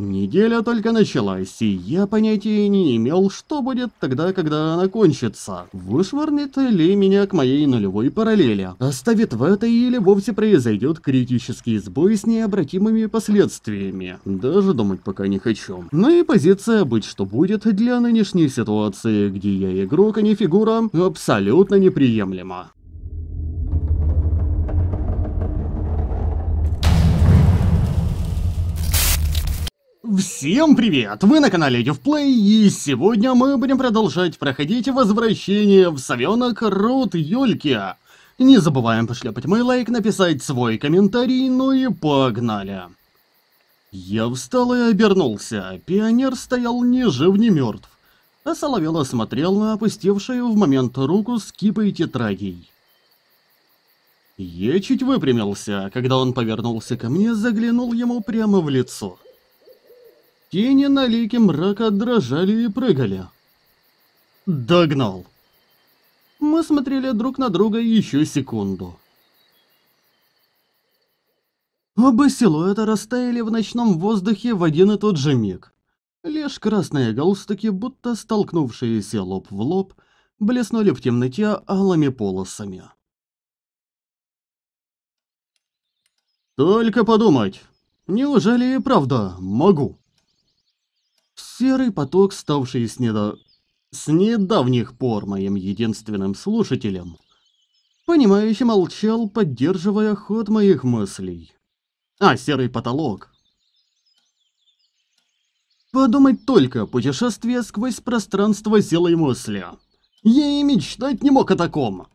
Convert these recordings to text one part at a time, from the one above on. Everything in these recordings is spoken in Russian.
Неделя только началась, и я понятия не имел, что будет тогда, когда она кончится. Вышвырнет ли меня к моей нулевой параллели? Оставит в этой или вовсе произойдет критический сбой с необратимыми последствиями? Даже думать пока не хочу. Ну и позиция «быть что будет» для нынешней ситуации, где я игрок, а не фигура, абсолютно неприемлема. Всем привет! Вы на канале Play и сегодня мы будем продолжать проходить возвращение в Совенок Рот Юльки. Не забываем пошлепать мой лайк, написать свой комментарий, ну и погнали. Я встал и обернулся. Пионер стоял ни жив, ни мертв. А Соловела смотрел на опустевшую в момент руку с кипой тетрагей. Я чуть выпрямился, когда он повернулся ко мне, заглянул ему прямо в лицо. — Тени на лике мрака дрожали и прыгали. Догнал. Мы смотрели друг на друга еще секунду. Оба силуэта растаяли в ночном воздухе в один и тот же миг. Лишь красные галстуки, будто столкнувшиеся лоб в лоб, блеснули в темноте алыми полосами. «Только подумать, неужели и правда могу?» Серый поток, ставший с, недо... с недавних пор моим единственным слушателем, понимающе молчал, поддерживая ход моих мыслей. А, серый потолок. Подумать только, путешествие сквозь пространство силой мысли. Я и мечтать не мог о таком.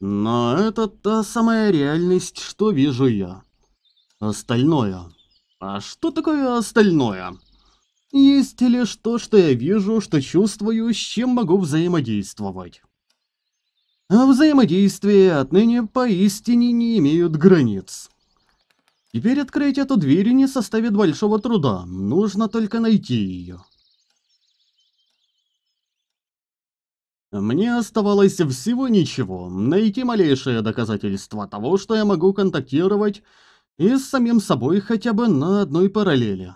Но это та самая реальность, что вижу я. Остальное. А что такое остальное? Есть лишь то, что я вижу, что чувствую, с чем могу взаимодействовать. А взаимодействия отныне поистине не имеют границ. Теперь открыть эту дверь не составит большого труда, нужно только найти ее. Мне оставалось всего ничего, найти малейшее доказательство того, что я могу контактировать и с самим собой хотя бы на одной параллели.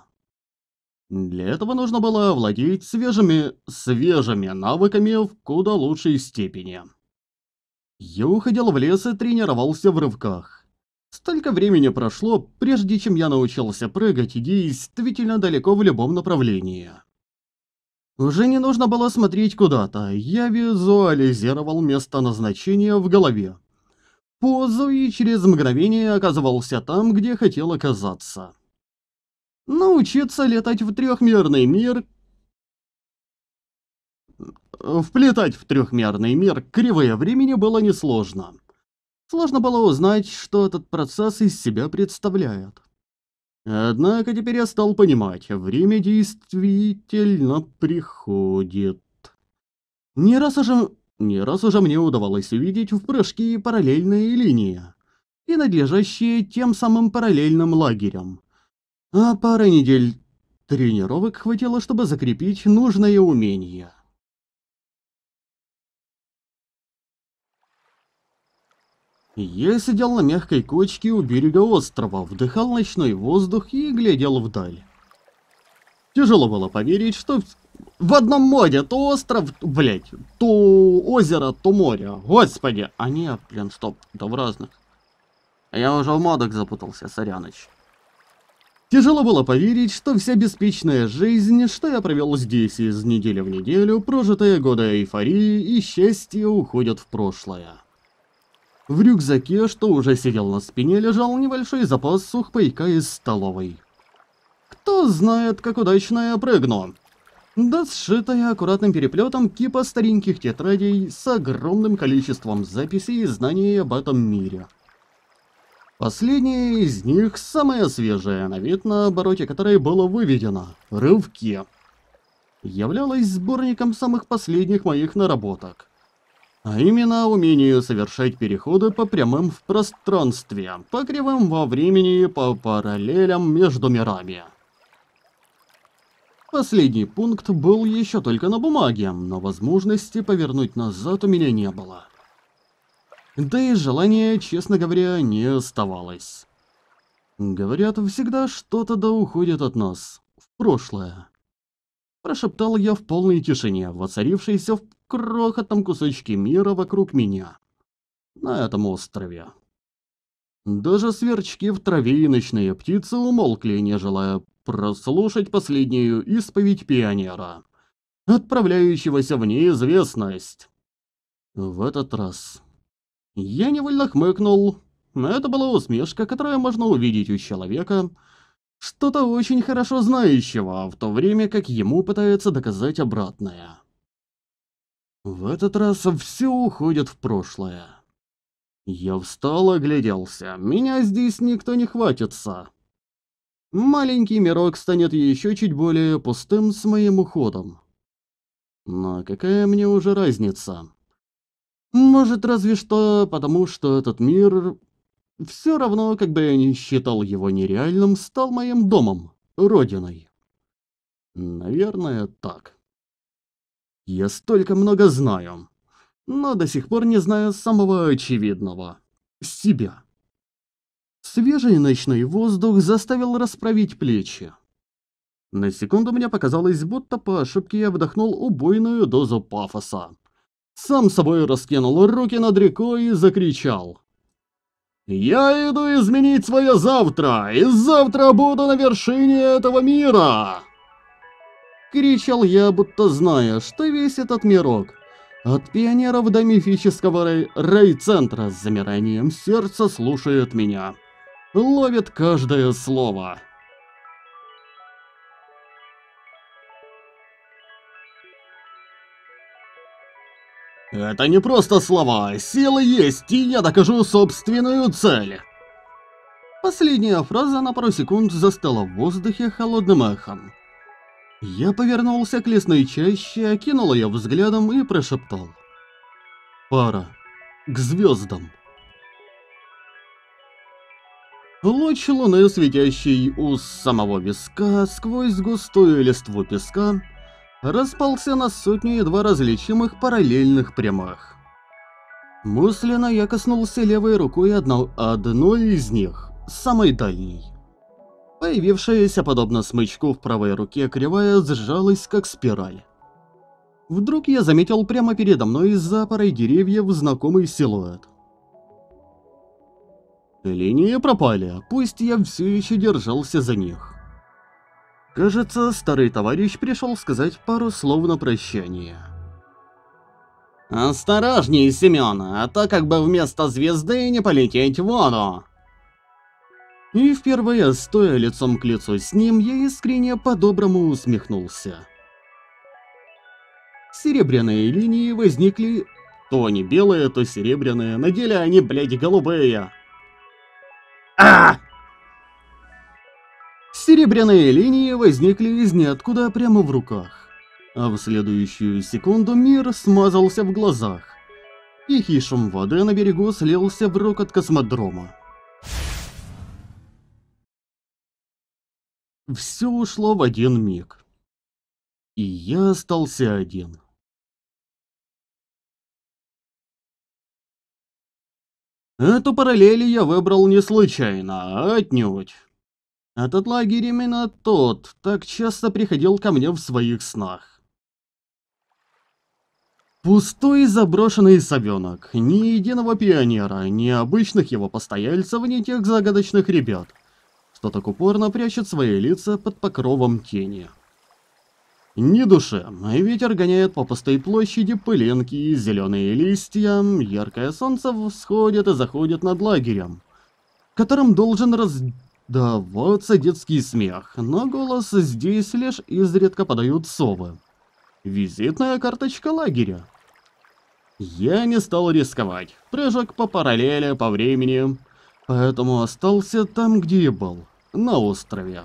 Для этого нужно было владеть свежими, свежими навыками в куда лучшей степени. Я уходил в лес и тренировался в рывках. Столько времени прошло, прежде чем я научился прыгать действительно далеко в любом направлении. Уже не нужно было смотреть куда-то, я визуализировал место назначения в голове. Позу и через мгновение оказывался там, где хотел оказаться научиться летать в трехмерный мир, Вплетать в трехмерный мир кривое времени было несложно. Сложно было узнать, что этот процесс из себя представляет. Однако теперь я стал понимать, время действительно приходит. Не раз уже, не раз уже мне удавалось увидеть в прыжке параллельные линии, и надлежащие тем самым параллельным лагерям, а пары недель тренировок хватило, чтобы закрепить нужное умение. Я сидел на мягкой кочке у берега острова, вдыхал ночной воздух и глядел вдаль. Тяжело было поверить, что в одном моде то остров, блять, то озеро, то море. Господи, а нет, блин, стоп, да в разных. Я уже в модах запутался, соряныч. Тяжело было поверить, что вся беспечная жизнь, что я провел здесь из недели в неделю, прожитые годы эйфории и счастья уходят в прошлое. В рюкзаке, что уже сидел на спине, лежал небольшой запас сухпайка из столовой. Кто знает, как удачно я прыгну. Да сшитая аккуратным переплетом кипа стареньких тетрадей с огромным количеством записей и знаний об этом мире. Последняя из них самая свежая, на вид на обороте которой было выведено «Рывки». Являлась сборником самых последних моих наработок. А именно умение совершать переходы по прямым в пространстве, по кривым во времени, по параллелям между мирами. Последний пункт был еще только на бумаге, но возможности повернуть назад у меня не было. Да и желания, честно говоря, не оставалось. Говорят, всегда что-то да уходит от нас. В прошлое. Прошептал я в полной тишине, воцарившейся в крохотном кусочке мира вокруг меня. На этом острове. Даже сверчки в траве и ночные птицы умолкли, не желая прослушать последнюю исповедь пионера, отправляющегося в неизвестность. В этот раз я невольно хмыкнул. Это была усмешка, которую можно увидеть у человека, что-то очень хорошо знающего, в то время как ему пытаются доказать обратное. В этот раз все уходит в прошлое. Я встал, огляделся. Меня здесь никто не хватится. Маленький мирок станет еще чуть более пустым с моим уходом. Но какая мне уже разница? Может, разве что потому, что этот мир, все равно, как бы я ни считал его нереальным, стал моим домом, родиной. Наверное, так. Я столько много знаю, но до сих пор не знаю самого очевидного — себя. Свежий ночной воздух заставил расправить плечи. На секунду мне показалось, будто по ошибке я вдохнул убойную дозу пафоса сам собой раскинул руки над рекой и закричал. «Я иду изменить свое завтра, и завтра буду на вершине этого мира!» Кричал я, будто зная, что весь этот мирок. От пионеров до мифического рей... рей-центра с замиранием сердца слушает меня. Ловит каждое слово. Это не просто слова, сила есть, и я докажу собственную цель. Последняя фраза на пару секунд застала в воздухе холодным эхом. Я повернулся к лесной чаще, окинул ее взглядом и прошептал. Пара. К звездам. Луч луны, светящий у самого виска, сквозь густую листву песка, Расползся на сотню едва различимых параллельных прямых. Мысленно я коснулся левой рукой одно, одной из них, самой дальней. Появившаяся, подобно смычку в правой руке, кривая сжалась, как спираль. Вдруг я заметил прямо передо мной из-за парой деревьев знакомый силуэт. Линии пропали, пусть я все еще держался за них. Кажется, старый товарищ пришел сказать пару слов на прощание. «Осторожней, Семен, а то как бы вместо звезды не полететь в воду!» И впервые, стоя лицом к лицу с ним, я искренне по-доброму усмехнулся. Серебряные линии возникли... То они белые, то серебряные, на деле они, блядь, голубые. а Серебряные линии возникли из ниоткуда прямо в руках. А в следующую секунду мир смазался в глазах. и шум воды на берегу слился в рок от космодрома. Все ушло в один миг. И я остался один. Эту параллель я выбрал не случайно, а отнюдь. Этот лагерь именно тот так часто приходил ко мне в своих снах. Пустой заброшенный совенок, ни единого пионера, ни обычных его постояльцев, ни тех загадочных ребят, что так упорно прячет свои лица под покровом тени. Ни души, ветер гоняет по пустой площади пылинки и зеленые листья, яркое солнце всходит и заходит над лагерем, которым должен раз да, Давался детский смех, но голос здесь лишь изредка подают совы. Визитная карточка лагеря. Я не стал рисковать. Прыжок по параллели, по времени. Поэтому остался там, где и был. На острове.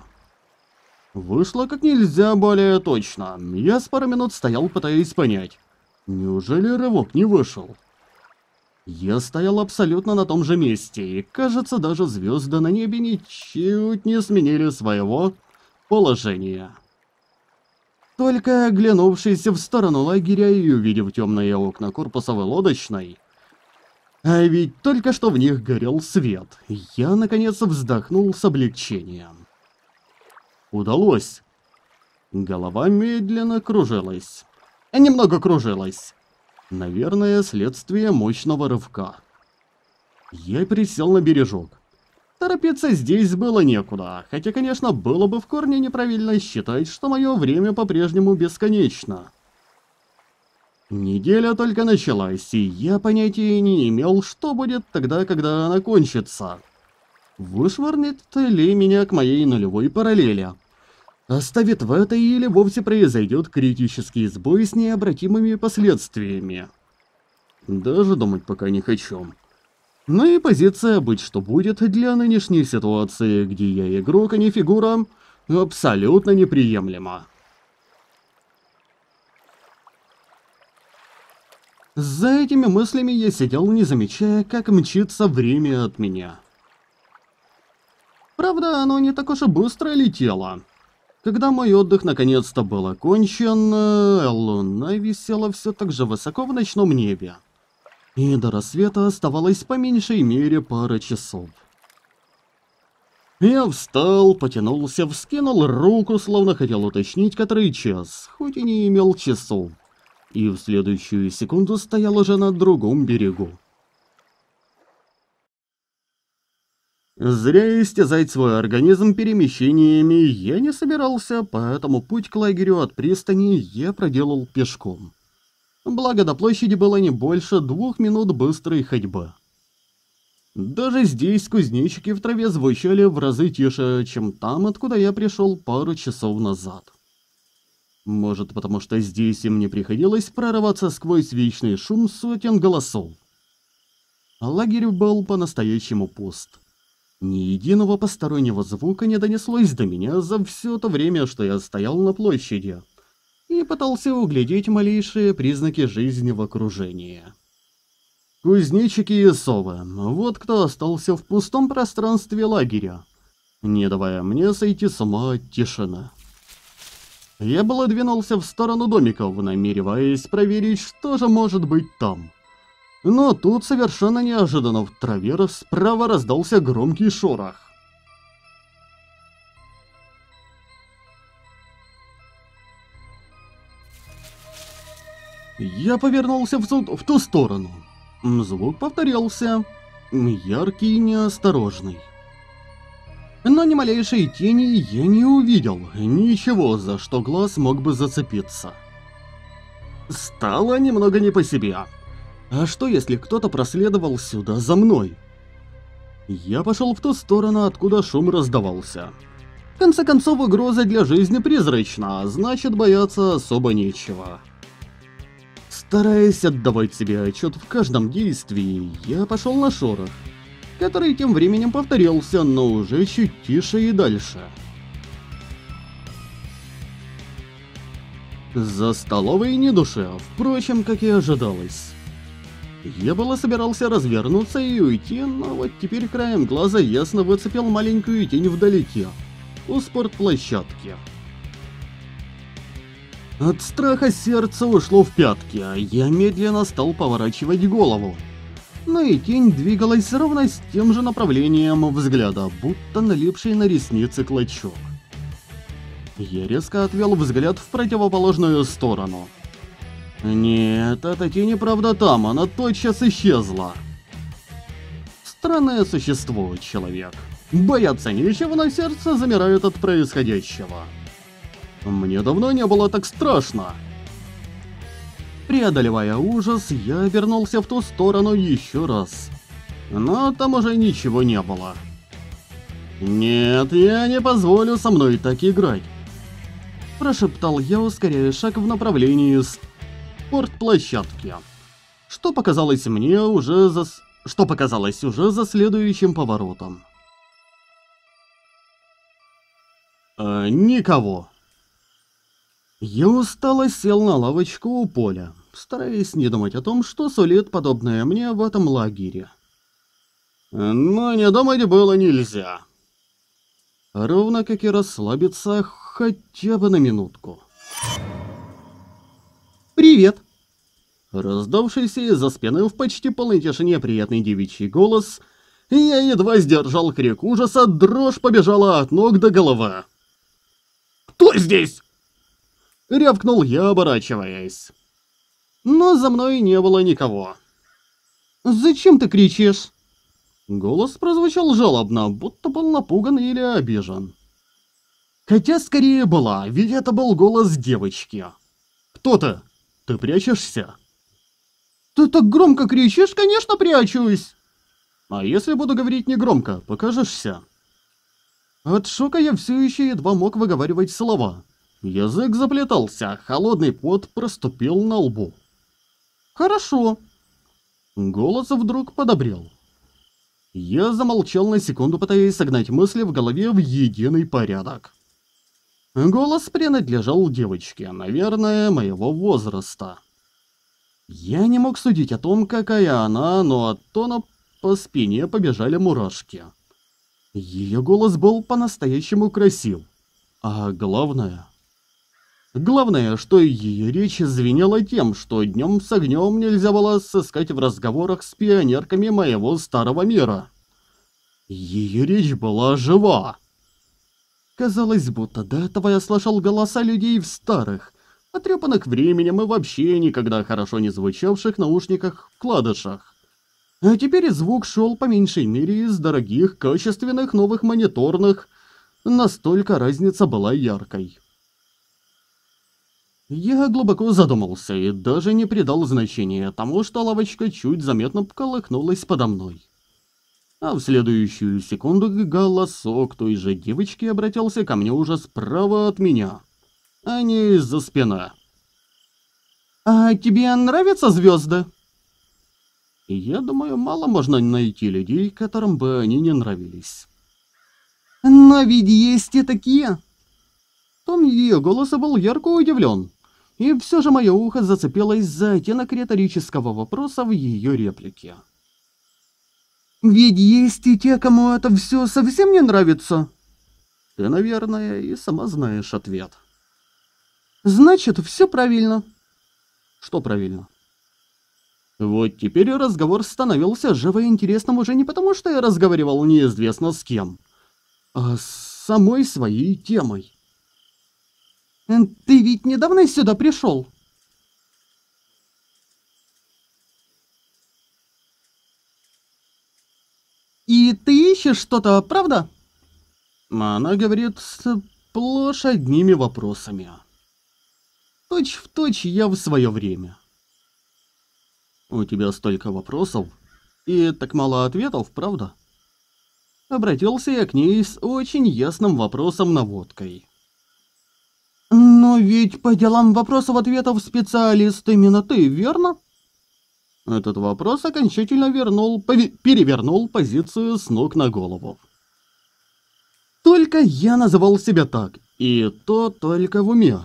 Вышло как нельзя более точно. Я с пару минут стоял, пытаясь понять. Неужели рывок не вышел? Я стоял абсолютно на том же месте, и кажется, даже звезды на небе ничуть не сменили своего положения. Только оглянувшись в сторону лагеря и увидев темные окна корпусовой лодочной, а ведь только что в них горел свет, я наконец вздохнул с облегчением. Удалось. Голова медленно кружилась. Немного кружилась. Наверное, следствие мощного рывка. Я присел на бережок. Торопиться здесь было некуда, хотя, конечно, было бы в корне неправильно считать, что мое время по-прежнему бесконечно. Неделя только началась, и я понятия не имел, что будет тогда, когда она кончится. Вышвырнет ли меня к моей нулевой параллели? оставит в этой или вовсе произойдет критический сбой с необратимыми последствиями. Даже думать пока не хочу. Ну и позиция «Быть что будет» для нынешней ситуации, где я игрок, а не фигура, абсолютно неприемлема. За этими мыслями я сидел, не замечая, как мчится время от меня. Правда, оно не так уж и быстро летело. Когда мой отдых наконец-то был окончен, э, луна висела все так же высоко в ночном небе. И до рассвета оставалось по меньшей мере пара часов. Я встал, потянулся, вскинул руку, словно хотел уточнить, который час, хоть и не имел часов. И в следующую секунду стоял уже на другом берегу. Зря истязать свой организм перемещениями я не собирался, поэтому путь к лагерю от пристани я проделал пешком. Благо до площади было не больше двух минут быстрой ходьбы. Даже здесь кузнечики в траве звучали в разы тише, чем там, откуда я пришел пару часов назад. Может, потому что здесь им не приходилось прорываться сквозь вечный шум сотен голосов. лагерь был по-настоящему пуст. Ни единого постороннего звука не донеслось до меня за все то время, что я стоял на площади и пытался углядеть малейшие признаки жизни в окружении. Кузнечики и совы, вот кто остался в пустом пространстве лагеря, не давая мне сойти с ума от тишины. Я было двинулся в сторону домиков, намереваясь проверить, что же может быть там. Но тут совершенно неожиданно в траве справа раздался громкий шорох. Я повернулся в, ту, в ту сторону. Звук повторялся. Яркий и неосторожный. Но ни малейшей тени я не увидел, ничего, за что глаз мог бы зацепиться. Стало немного не по себе. А что, если кто-то проследовал сюда за мной? Я пошел в ту сторону, откуда шум раздавался. В конце концов, угроза для жизни призрачна, а значит, бояться особо нечего. Стараясь отдавать себе отчет в каждом действии, я пошел на шорох, который тем временем повторился, но уже чуть тише и дальше. За столовой не душе. впрочем, как и ожидалось. Я было собирался развернуться и уйти, но вот теперь краем глаза ясно выцепил маленькую тень вдалеке, у спортплощадки. От страха сердце ушло в пятки, а я медленно стал поворачивать голову. Но и тень двигалась ровно с тем же направлением взгляда, будто налипший на ресницы клочок. Я резко отвел взгляд в противоположную сторону. Нет, это а правда там, она тотчас исчезла. Странное существо, человек. Бояться нечего, но сердце замирает от происходящего. Мне давно не было так страшно. Преодолевая ужас, я вернулся в ту сторону еще раз. Но там уже ничего не было. «Нет, я не позволю со мной так играть», – прошептал я, ускоряя шаг в направлении спортплощадке. Что показалось мне уже за... Что показалось уже за следующим поворотом. Э, никого. Я устало сел на лавочку у поля, стараясь не думать о том, что сулит подобное мне в этом лагере. Но не думать было нельзя. Ровно как и расслабиться хотя бы на минутку. «Привет!» Раздавшийся из-за спины в почти полной тишине приятный девичий голос, я едва сдержал крик ужаса, дрожь побежала от ног до головы. «Кто здесь?» Рявкнул я, оборачиваясь. Но за мной не было никого. «Зачем ты кричишь?» Голос прозвучал жалобно, будто был напуган или обижен. Хотя скорее была, ведь это был голос девочки. «Кто ты?» Ты прячешься? Ты так громко кричишь, конечно, прячусь. А если буду говорить негромко, покажешься? От шока я все еще едва мог выговаривать слова. Язык заплетался, холодный пот проступил на лбу. Хорошо. Голос вдруг подобрел. Я замолчал на секунду, пытаясь согнать мысли в голове в единый порядок. Голос принадлежал девочке, наверное, моего возраста. Я не мог судить о том, какая она, но от тона по спине побежали мурашки. Ее голос был по-настоящему красив. А главное... Главное, что ее речь звенела тем, что днем с огнем нельзя было сыскать в разговорах с пионерками моего старого мира. Ее речь была жива. Казалось, будто до этого я слышал голоса людей в старых, отрепанных временем и вообще никогда хорошо не звучавших наушниках-вкладышах. А теперь звук шел по меньшей мере из дорогих, качественных новых мониторных. Настолько разница была яркой. Я глубоко задумался и даже не придал значения тому, что лавочка чуть заметно колыхнулась подо мной а в следующую секунду голосок той же девочки обратился ко мне уже справа от меня, а не из-за спина. «А тебе нравятся звезды?» Я думаю, мало можно найти людей, которым бы они не нравились. «Но ведь есть и такие!» Том ее голоса был ярко удивлен, и все же мое ухо зацепилось за оттенок риторического вопроса в ее реплике. Ведь есть и те, кому это все совсем не нравится. Ты, наверное, и сама знаешь ответ. Значит, все правильно. Что правильно? Вот теперь разговор становился живо интересным уже не потому, что я разговаривал неизвестно с кем, а с самой своей темой. Ты ведь недавно сюда пришел? и ты ищешь что-то, правда?» Она говорит сплошь одними вопросами. Точь в точь я в свое время. «У тебя столько вопросов и так мало ответов, правда?» Обратился я к ней с очень ясным вопросом-наводкой. «Но ведь по делам вопросов-ответов специалист именно ты, верно?» Этот вопрос окончательно вернул, перевернул позицию с ног на голову. Только я называл себя так, и то только в уме.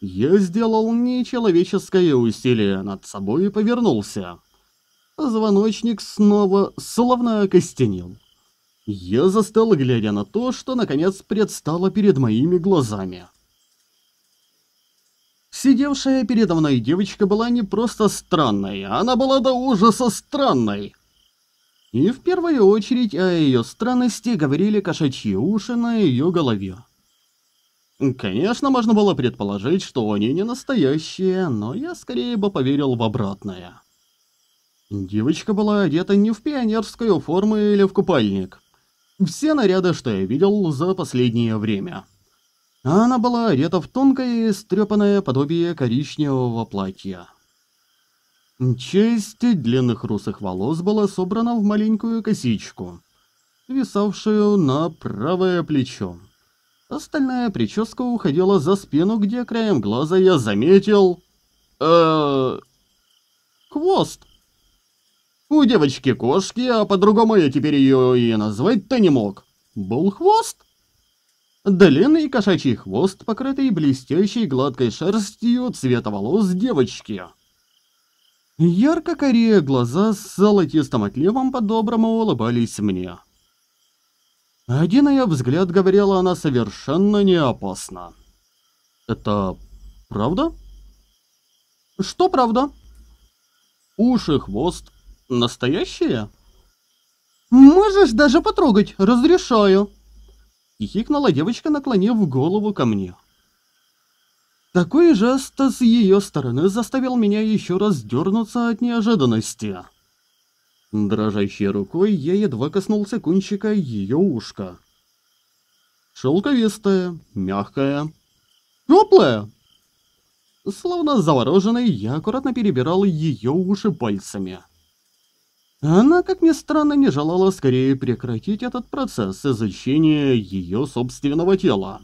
Я сделал нечеловеческое усилие над собой и повернулся. Звоночник снова словно окостенел. Я застыл, глядя на то, что наконец предстало перед моими глазами. Сидевшая передо мной девочка была не просто странной, она была до ужаса странной. И в первую очередь о ее странности говорили кошачьи уши на ее голове. Конечно, можно было предположить, что они не настоящие, но я скорее бы поверил в обратное. Девочка была одета не в пионерскую форму или в купальник. Все наряды, что я видел за последнее время а она была одета в тонкое и стрепанное подобие коричневого платья. Часть длинных русых волос была собрана в маленькую косичку, висавшую на правое плечо. Остальная прическа уходила за спину, где краем глаза я заметил... Э... Хвост! У девочки-кошки, а по-другому я теперь ее и назвать-то не мог. Был хвост? Длинный кошачий хвост, покрытый блестящей гладкой шерстью цвета волос девочки. Ярко-корее глаза с золотистым отливом по-доброму улыбались мне. Один ее взгляд говорила она совершенно не опасна. Это правда? Что правда? Уши, хвост настоящие? Можешь даже потрогать, разрешаю хихикнула девочка, наклонив голову ко мне. Такой жест с ее стороны заставил меня еще раз дернуться от неожиданности. Дрожащей рукой я едва коснулся кончика ее ушка. Шелковистая, мягкая, теплая. Словно завороженный, я аккуратно перебирал ее уши пальцами. Она, как ни странно, не желала скорее прекратить этот процесс изучения ее собственного тела.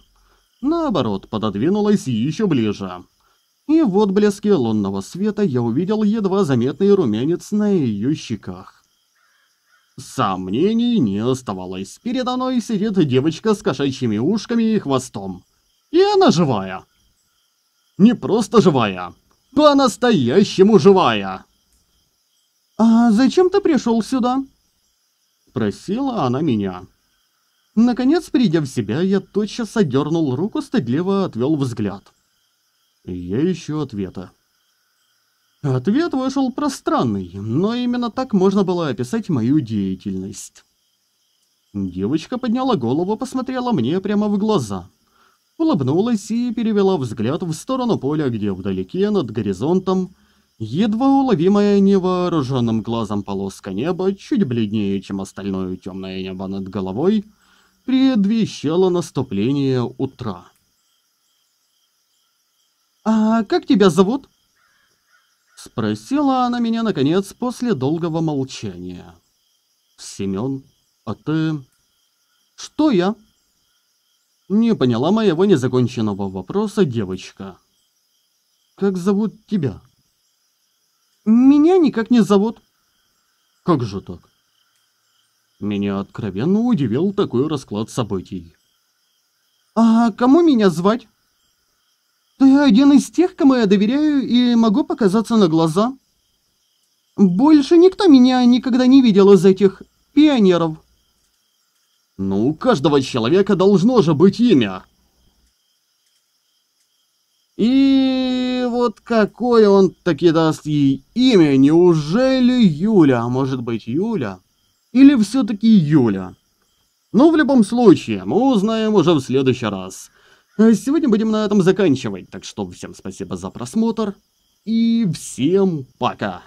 Наоборот, пододвинулась еще ближе. И в отблеске лунного света я увидел едва заметный румянец на ее щеках. Сомнений не оставалось. Передо мной сидит девочка с кошачьими ушками и хвостом. И она живая. Не просто живая, по-настоящему живая. «А зачем ты пришел сюда?» Просила она меня. Наконец, придя в себя, я тотчас одернул руку, стыдливо отвел взгляд. Я ищу ответа. Ответ вышел пространный, но именно так можно было описать мою деятельность. Девочка подняла голову, посмотрела мне прямо в глаза. Улыбнулась и перевела взгляд в сторону поля, где вдалеке, над горизонтом, Едва уловимая невооруженным глазом полоска неба, чуть бледнее, чем остальное темное небо над головой, предвещала наступление утра. «А как тебя зовут?» Спросила она меня, наконец, после долгого молчания. «Семен, а ты...» «Что я?» Не поняла моего незаконченного вопроса девочка. «Как зовут тебя?» Меня никак не зовут. Как же так? Меня откровенно удивил такой расклад событий. А кому меня звать? Ты один из тех, кому я доверяю и могу показаться на глаза. Больше никто меня никогда не видел из этих пионеров. Ну, у каждого человека должно же быть имя. И вот какое он таки даст ей имя, неужели Юля, а может быть Юля? Или все-таки Юля? Ну, в любом случае, мы узнаем уже в следующий раз. сегодня будем на этом заканчивать, так что всем спасибо за просмотр и всем пока!